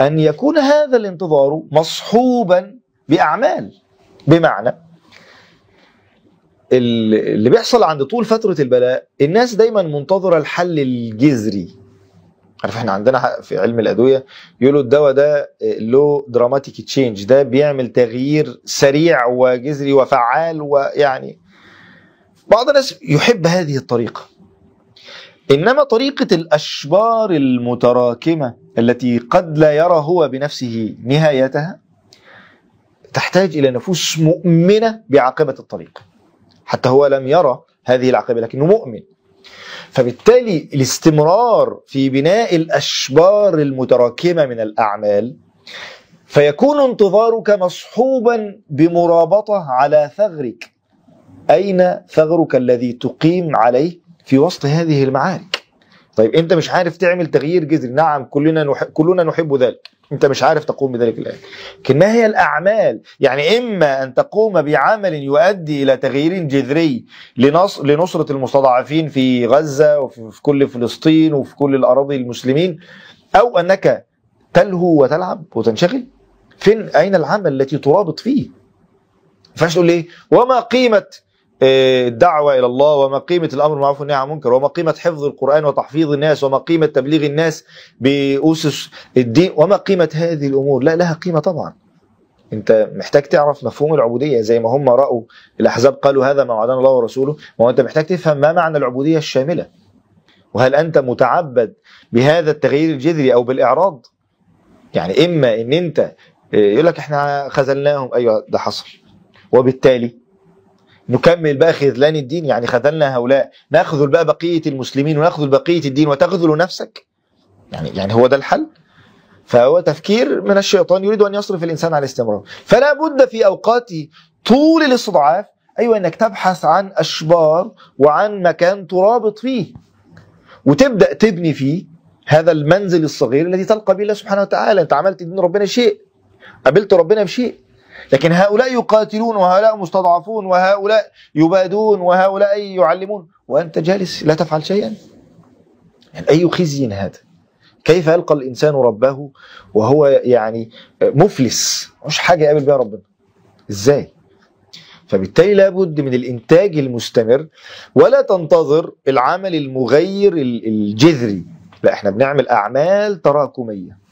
أن يكون هذا الانتظار مصحوبا بأعمال بمعنى اللي بيحصل عند طول فترة البلاء الناس دايما منتظرة الحل الجذري عارف احنا عندنا في علم الأدوية يقولوا الدواء ده له دراماتيك تشينج ده بيعمل تغيير سريع وجذري وفعال ويعني بعض الناس يحب هذه الطريقة إنما طريقة الأشبار المتراكمة التي قد لا يرى هو بنفسه نهايتها تحتاج إلى نفوس مؤمنة بعاقبة الطريق حتى هو لم يرى هذه العاقبة لكنه مؤمن فبالتالي الاستمرار في بناء الأشبار المتراكمة من الأعمال فيكون انتظارك مصحوبا بمرابطة على ثغرك أين ثغرك الذي تقيم عليه في وسط هذه المعارك طيب انت مش عارف تعمل تغيير جذري نعم كلنا نح... كلنا نحب ذلك انت مش عارف تقوم بذلك الان لكن ما هي الاعمال يعني اما ان تقوم بعمل يؤدي الى تغيير جذري لنص... لنصره المستضعفين في غزه وفي في كل فلسطين وفي كل الاراضي المسلمين او انك تلهو وتلعب وتنشغل فين اين العمل التي ترابط فيه ما ينفعش تقول ايه وما قيمه الدعوة إيه، إلى الله وما قيمة الأمر بالمعروف والنهي عن المنكر وما قيمة حفظ القرآن وتحفيظ الناس وما قيمة تبليغ الناس بأسس الدين وما قيمة هذه الأمور لا لها قيمة طبعا انت محتاج تعرف مفهوم العبوديه زي ما هم راوا الاحزاب قالوا هذا ما وعدنا الله ورسوله ما انت محتاج تفهم ما معنى العبوديه الشامله وهل انت متعبد بهذا التغيير الجذري او بالاعراض يعني اما ان انت إيه، يقول لك احنا خذلناهم ايوه ده حصل وبالتالي نكمل بقى خذلان الدين يعني خذلنا هؤلاء ناخذ بقى بقيه المسلمين وناخذ بقيه الدين وتخذل نفسك يعني يعني هو ده الحل فهو تفكير من الشيطان يريد ان يصرف الانسان على الاستمرار فلا بد في اوقات طول الاستضعاف ايوه انك تبحث عن اشبار وعن مكان ترابط فيه وتبدا تبني فيه هذا المنزل الصغير الذي تلقى به الله سبحانه وتعالى انت عملت دين ربنا شيء قابلت ربنا بشيء لكن هؤلاء يقاتلون وهؤلاء مستضعفون وهؤلاء يبادون وهؤلاء يعلمون وأنت جالس لا تفعل شيئا يعني أي خزي هذا كيف يلقى الإنسان ربه وهو يعني مفلس مش حاجة يقابل بها ربنا إزاي فبالتالي لابد من الإنتاج المستمر ولا تنتظر العمل المغير الجذري لا احنا بنعمل أعمال تراكمية